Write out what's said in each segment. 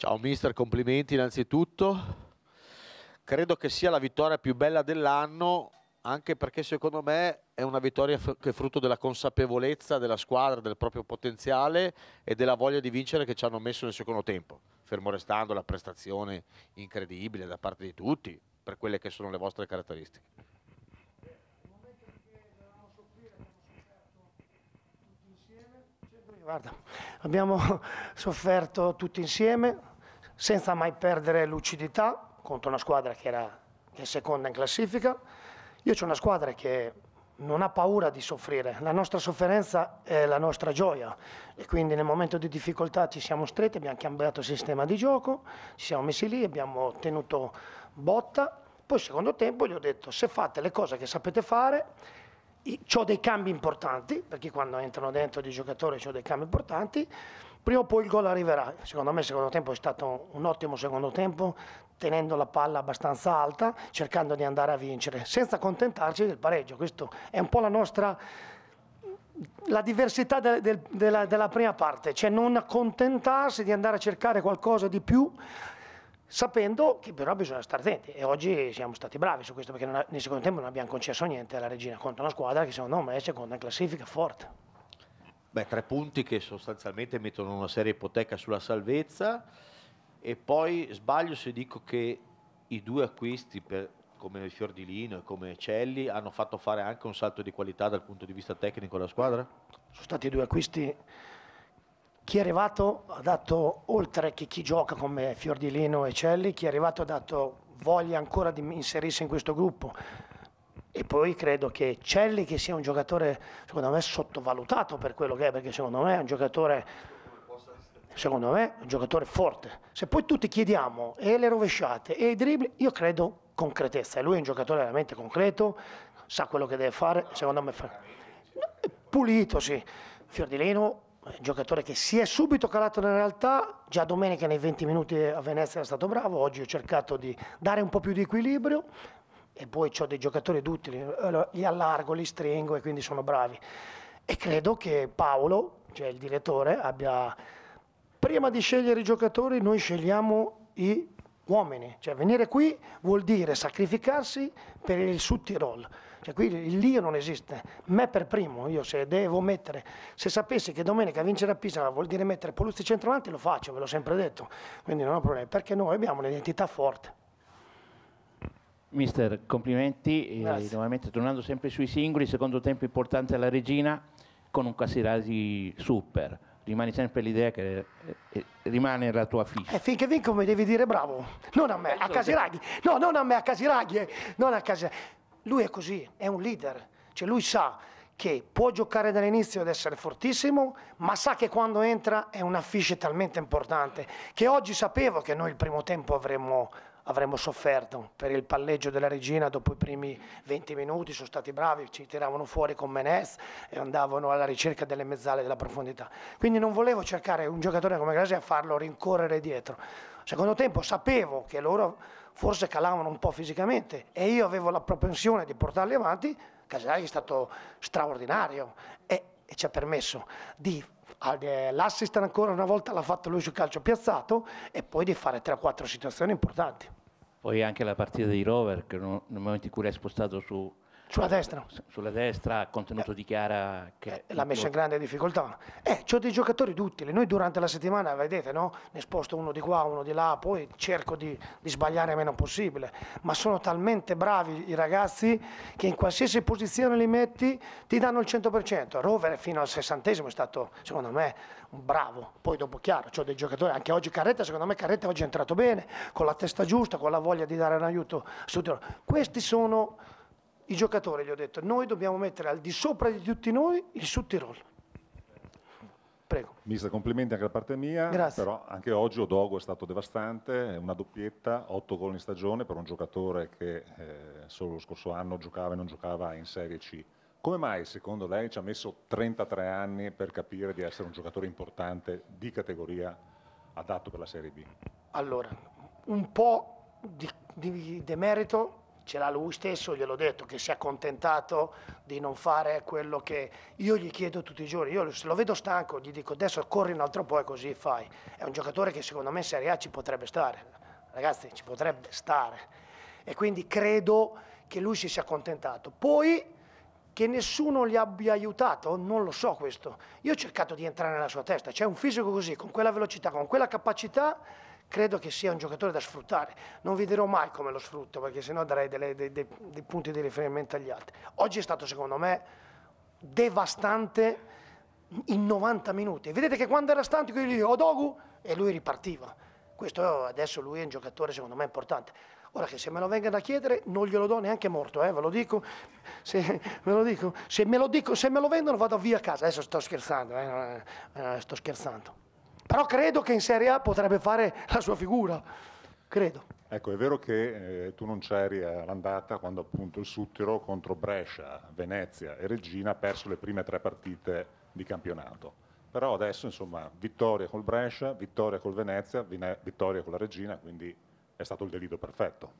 Ciao mister, complimenti innanzitutto. Credo che sia la vittoria più bella dell'anno, anche perché secondo me è una vittoria che è frutto della consapevolezza della squadra, del proprio potenziale e della voglia di vincere che ci hanno messo nel secondo tempo, fermo restando la prestazione incredibile da parte di tutti per quelle che sono le vostre caratteristiche. Guarda, abbiamo sofferto tutti insieme, senza mai perdere lucidità contro una squadra che, era, che è seconda in classifica. Io c'ho una squadra che non ha paura di soffrire, la nostra sofferenza è la nostra gioia e quindi nel momento di difficoltà ci siamo stretti, abbiamo cambiato sistema di gioco, ci siamo messi lì, abbiamo tenuto botta, poi secondo tempo gli ho detto se fate le cose che sapete fare, ho dei cambi importanti, perché quando entrano dentro di giocatori ho dei cambi importanti, prima o poi il gol arriverà. Secondo me il secondo tempo è stato un ottimo secondo tempo, tenendo la palla abbastanza alta, cercando di andare a vincere, senza accontentarci del pareggio. Questo è un po' la nostra la diversità de, de, de della prima parte, cioè non accontentarsi di andare a cercare qualcosa di più, sapendo che però bisogna stare attenti e oggi siamo stati bravi su questo perché ha, nel secondo tempo non abbiamo concesso niente alla Regina contro una squadra che secondo me è seconda in classifica forte. Beh, tre punti che sostanzialmente mettono una seria ipoteca sulla salvezza e poi sbaglio se dico che i due acquisti per, come Fiordilino e come Celli hanno fatto fare anche un salto di qualità dal punto di vista tecnico alla squadra? Sono stati due acquisti. Chi è arrivato ha dato, oltre che chi gioca come Fiordilino e Celli, chi è arrivato ha dato voglia ancora di inserirsi in questo gruppo e poi credo che Celli che sia un giocatore secondo me sottovalutato per quello che è perché secondo me è un giocatore secondo me è un giocatore forte se poi tutti chiediamo e le rovesciate e i dribbli io credo concretezza e lui è un giocatore veramente concreto sa quello che deve fare secondo me fa... pulito sì Fiordilino è un giocatore che si è subito calato nella realtà, già domenica nei 20 minuti a eh, Venezia era stato bravo, oggi ho cercato di dare un po' più di equilibrio, e poi ho dei giocatori d'utili, li allargo, li stringo e quindi sono bravi. E credo che Paolo, cioè il direttore, abbia... Prima di scegliere i giocatori noi scegliamo i uomini, cioè venire qui vuol dire sacrificarsi per il Sud Tirol. Cioè, qui il Lio non esiste, me per primo, io se devo mettere, se sapessi che domenica vincere a Pisa vuol dire mettere Poluzzi centravanti lo faccio, ve l'ho sempre detto, quindi non ho problemi, perché noi abbiamo un'identità forte. Mister, complimenti. nuovamente tornando sempre sui singoli, secondo tempo importante alla regina con un Casirasi super. Rimani sempre l'idea che eh, eh, rimane la tua fiche. E eh, finché vinco mi devi dire bravo. Non a me, a Casiraghi. Che... No, non a me, a Casiraghi. Non a Casiraghi. Lui è così, è un leader. Cioè lui sa che può giocare dall'inizio ed essere fortissimo, ma sa che quando entra è una fiche talmente importante che oggi sapevo che noi il primo tempo avremmo avremmo sofferto per il palleggio della regina dopo i primi 20 minuti, sono stati bravi, ci tiravano fuori con Menes e andavano alla ricerca delle mezzale della profondità. Quindi non volevo cercare un giocatore come Grassi a farlo rincorrere dietro. Secondo tempo sapevo che loro forse calavano un po' fisicamente e io avevo la propensione di portarli avanti, Casellari è stato straordinario e, e ci ha permesso di Ah, l'assist ancora una volta l'ha fatto lui sul calcio piazzato e poi di fare 3-4 situazioni importanti. Poi anche la partita di Rover che nel momento in cui l'hai spostato su sulla destra. Sulla destra, contenuto eh, di Chiara che... Eh, L'ha messa in grande difficoltà. Eh, ho dei giocatori d'utile. Noi durante la settimana, vedete, no? Ne sposto uno di qua, uno di là, poi cerco di, di sbagliare meno possibile. Ma sono talmente bravi i ragazzi che in qualsiasi posizione li metti ti danno il 100%. Rover fino al sessantesimo è stato, secondo me, un bravo. Poi dopo, chiaro, ho dei giocatori, anche oggi Carretta, secondo me Carretta oggi è entrato bene, con la testa giusta, con la voglia di dare un aiuto. Questi sono i giocatori, gli ho detto, noi dobbiamo mettere al di sopra di tutti noi il Sud Tirol. Prego. Mister, complimenti anche da parte mia. Grazie. Però anche oggi Odogo è stato devastante, una doppietta, otto gol in stagione per un giocatore che eh, solo lo scorso anno giocava e non giocava in Serie C. Come mai secondo lei ci ha messo 33 anni per capire di essere un giocatore importante di categoria adatto per la Serie B? Allora, un po' di, di demerito ce l'ha lui stesso, gliel'ho detto che si è accontentato di non fare quello che io gli chiedo tutti i giorni, io se lo vedo stanco gli dico adesso corri un altro po' e così fai, è un giocatore che secondo me in Serie A ci potrebbe stare, ragazzi ci potrebbe stare e quindi credo che lui si sia accontentato. Poi che nessuno gli abbia aiutato, non lo so questo. Io ho cercato di entrare nella sua testa, c'è un fisico così, con quella velocità, con quella capacità credo che sia un giocatore da sfruttare. Non vi dirò mai come lo sfrutto, perché sennò darei delle, dei, dei, dei punti di riferimento agli altri. Oggi è stato, secondo me, devastante in 90 minuti. Vedete che quando era stanco io gli dico Odogu e lui ripartiva. Questo adesso lui è un giocatore secondo me importante. Ora che se me lo vengano a chiedere non glielo do neanche morto, eh, ve lo dico. Se me lo, dico, se me lo, dico, se me lo vendono vado via a casa. Adesso sto scherzando, eh, eh sto scherzando. Però credo che in Serie A potrebbe fare la sua figura, credo. Ecco, è vero che eh, tu non c'eri all'andata quando appunto il Suttiro contro Brescia, Venezia e Regina ha perso le prime tre partite di campionato. Però adesso, insomma, vittoria col Brescia, vittoria col Venezia, vittoria con la Regina, quindi è stato il delito perfetto.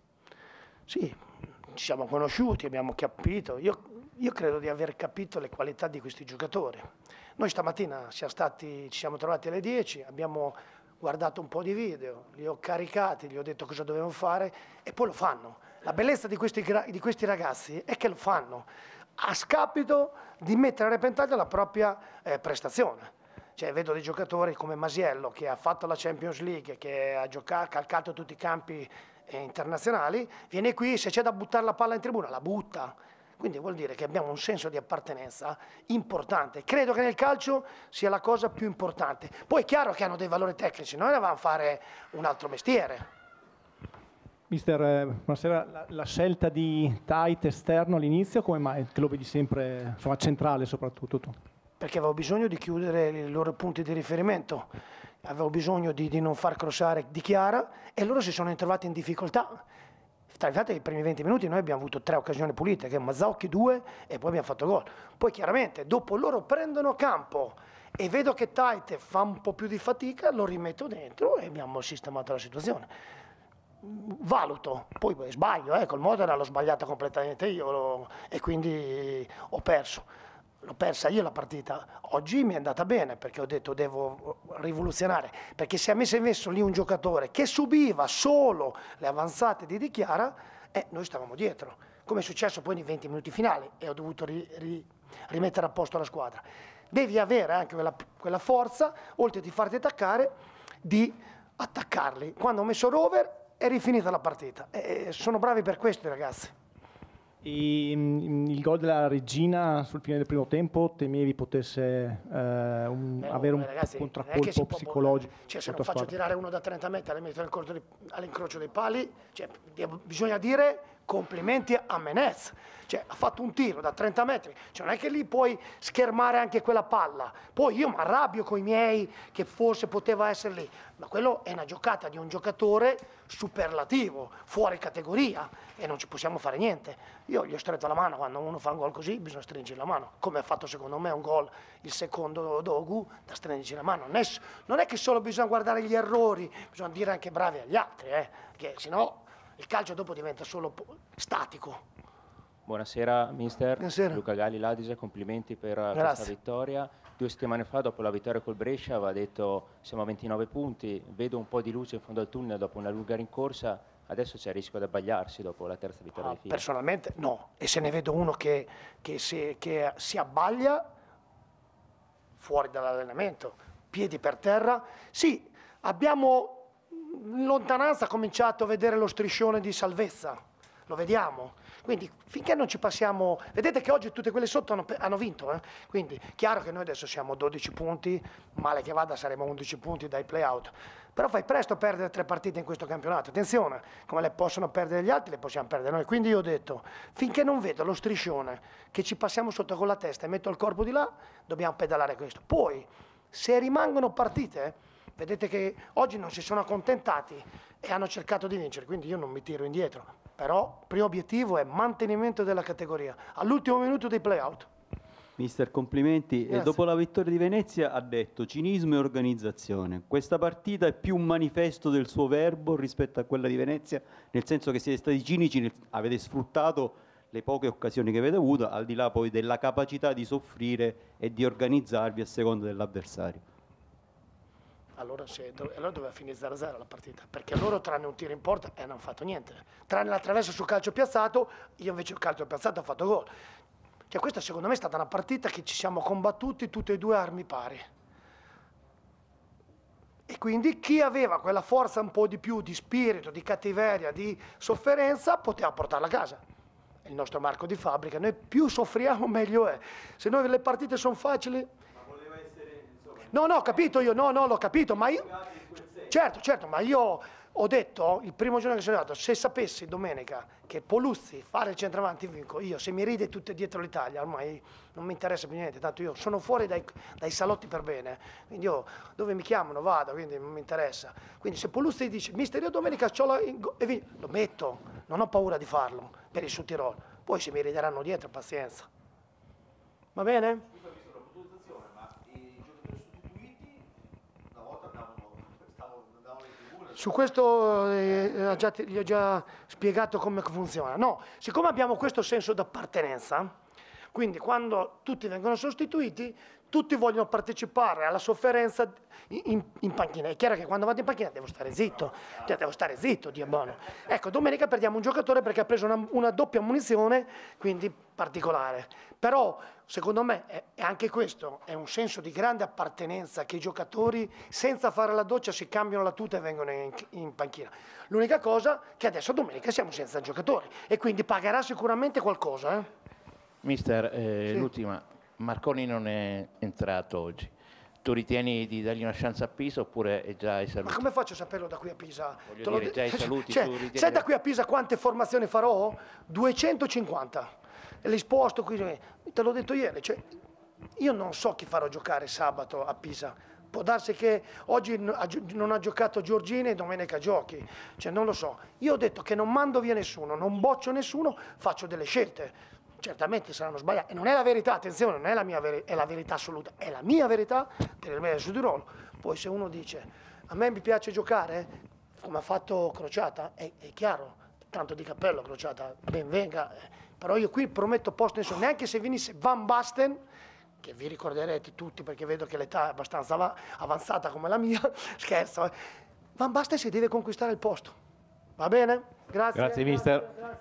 Sì, ci siamo conosciuti, abbiamo capito. io, io credo di aver capito le qualità di questi giocatori noi stamattina siamo stati, ci siamo trovati alle 10, abbiamo guardato un po' di video, li ho caricati, gli ho detto cosa dovevo fare e poi lo fanno. La bellezza di questi, di questi ragazzi è che lo fanno a scapito di mettere a repentaglio la propria eh, prestazione. Cioè, vedo dei giocatori come Masiello che ha fatto la Champions League, che ha giocato, calcato tutti i campi eh, internazionali, viene qui, se c'è da buttare la palla in tribuna, la butta quindi vuol dire che abbiamo un senso di appartenenza importante. Credo che nel calcio sia la cosa più importante. Poi è chiaro che hanno dei valori tecnici, noi eravamo a fare un altro mestiere. Mister, eh, buonasera. La, la scelta di tight esterno all'inizio, come mai? Che lo vedi sempre, insomma, centrale soprattutto tu? Perché avevo bisogno di chiudere i loro punti di riferimento avevo bisogno di, di non far crossare di Chiara e loro si sono trovati in difficoltà tra i primi 20 minuti noi abbiamo avuto tre occasioni pulite, che è Mazzocchi due e poi abbiamo fatto gol. Poi chiaramente dopo loro prendono campo e vedo che Taite fa un po' più di fatica, lo rimetto dentro e abbiamo sistemato la situazione. Valuto, poi sbaglio, eh, col Modena l'ho sbagliata completamente io lo, e quindi ho perso l'ho persa io la partita, oggi mi è andata bene perché ho detto devo rivoluzionare, perché se avesse messo lì un giocatore che subiva solo le avanzate di Dichiara, eh, noi stavamo dietro, come è successo poi nei 20 minuti finali e ho dovuto ri, ri, rimettere a posto la squadra. Devi avere anche quella, quella forza, oltre di farti attaccare, di attaccarli. Quando ho messo rover è rifinita la partita. Eh, sono bravi per questo i ragazzi. I, il gol della regina sul fine del primo tempo temevi potesse eh, un, eh, avere un ragazzi, contraccolpo psicologico. Cioè, se non faccio squadra. tirare uno da 30 metri all'incrocio dei, all dei pali, cioè, bisogna dire complimenti a Menez. Cioè, ha fatto un tiro da 30 metri, cioè, non è che lì puoi schermare anche quella palla. Poi io mi arrabbio con i miei che forse poteva essere lì, ma quello è una giocata di un giocatore superlativo, fuori categoria e non ci possiamo fare niente. Io gli ho stretto la mano, quando uno fa un gol così bisogna stringere la mano, come ha fatto secondo me un gol il secondo Dogu da stringere la mano. Non è, che solo bisogna guardare gli errori, bisogna dire anche bravi agli altri, eh? perché sennò il calcio dopo diventa solo statico. Buonasera mister, Buonasera. Luca Galli Ladise, complimenti per Grazie. questa vittoria. Due settimane fa dopo la vittoria col Brescia aveva detto siamo a 29 punti, vedo un po' di luce in fondo al tunnel dopo una lunga rincorsa, adesso c'è il rischio di abbagliarsi dopo la terza vittoria ah, di fila. Personalmente no, e se ne vedo uno che, che, si, che si abbaglia fuori dall'allenamento, piedi per terra, sì, abbiamo in lontananza ha cominciato a vedere lo striscione di salvezza, lo vediamo. Quindi finché non ci passiamo, vedete che oggi tutte quelle sotto hanno, hanno vinto, eh? quindi chiaro che noi adesso siamo 12 punti, male che vada saremo 11 punti dai playout, però fai presto a perdere tre partite in questo campionato, attenzione, come le possono perdere gli altri le possiamo perdere noi, quindi io ho detto, finché non vedo lo striscione che ci passiamo sotto con la testa e metto il corpo di là, dobbiamo pedalare questo. Poi, se rimangono partite Vedete che oggi non si sono accontentati e hanno cercato di vincere, quindi io non mi tiro indietro. Però il primo obiettivo è mantenimento della categoria all'ultimo minuto dei playout. Mister, complimenti. Grazie. E dopo la vittoria di Venezia ha detto cinismo e organizzazione. Questa partita è più un manifesto del suo verbo rispetto a quella di Venezia, nel senso che siete stati cinici, avete sfruttato le poche occasioni che avete avuto, al di là poi della capacità di soffrire e di organizzarvi a seconda dell'avversario allora, allora doveva finire 0-0 la partita, perché loro tranne un tiro in porta eh, non hanno fatto niente, tranne la traversa sul calcio piazzato, io invece il calcio piazzato ho fatto gol. Cioè questa secondo me è stata una partita che ci siamo combattuti tutte e due armi pari. E quindi chi aveva quella forza un po' di più di spirito, di cattiveria, di sofferenza, poteva portarla a casa. È il nostro marco di fabbrica. Noi più soffriamo meglio è. Se noi le partite sono facili, No, no, ho capito io, no, no, l'ho capito, ma io... Certo, certo, ma io ho detto il primo giorno che sono arrivato, se sapessi domenica che Poluzzi fare il centravanti vinco, io se mi ride tutto dietro l'Italia, ormai non mi interessa più niente, tanto io sono fuori dai, dai, salotti per bene, quindi io dove mi chiamano vado, quindi non mi interessa. Quindi se Poluzzi dice mister io domenica c'ho la... E lo metto, non ho paura di farlo per il Sud Tirol, poi se mi rideranno dietro pazienza. Va bene? Su questo eh, gli ho già spiegato come funziona. No, siccome abbiamo questo senso d'appartenenza, quindi quando tutti vengono sostituiti, tutti vogliono partecipare alla sofferenza in, in, panchina. È chiaro che quando vado in panchina devo stare zitto, cioè devo stare zitto, Dio buono. Ecco, domenica perdiamo un giocatore perché ha preso una, una doppia munizione, quindi particolare. Però, secondo me, è, anche questo è un senso di grande appartenenza che i giocatori, senza fare la doccia, si cambiano la tuta e vengono in, in panchina. L'unica cosa che adesso domenica siamo senza giocatori e quindi pagherà sicuramente qualcosa. Eh? Mister, eh, sì. l'ultima, Marconi non è entrato oggi. Tu ritieni di dargli una chance a Pisa oppure è già ai saluti? Ma come faccio a saperlo da qui a Pisa? Voglio dire, già ai cioè, saluti. Cioè, ritieni... Sai da qui a Pisa quante formazioni farò? 250. E le sposto qui, te l'ho detto ieri, cioè, io non so chi farò giocare sabato a Pisa. Può darsi che oggi non ha giocato Giorgini e domenica giochi, cioè non lo so. Io ho detto che non mando via nessuno, non boccio nessuno, faccio delle scelte certamente saranno sbagliati. e non è la verità, attenzione, non è la mia verità, è la verità assoluta, è la mia verità per il mezzo di ruolo. Poi se uno dice, a me mi piace giocare, come ha fatto Crociata, è, è chiaro, tanto di cappello Crociata, ben venga, eh. però io qui prometto posto nessuno, neanche se venisse Van Basten, che vi ricorderete tutti perché vedo che l'età è abbastanza avanzata come la mia, scherzo, eh. Van Basten si deve conquistare il posto, va bene? Grazie. Grazie, grazie mister. Grazie.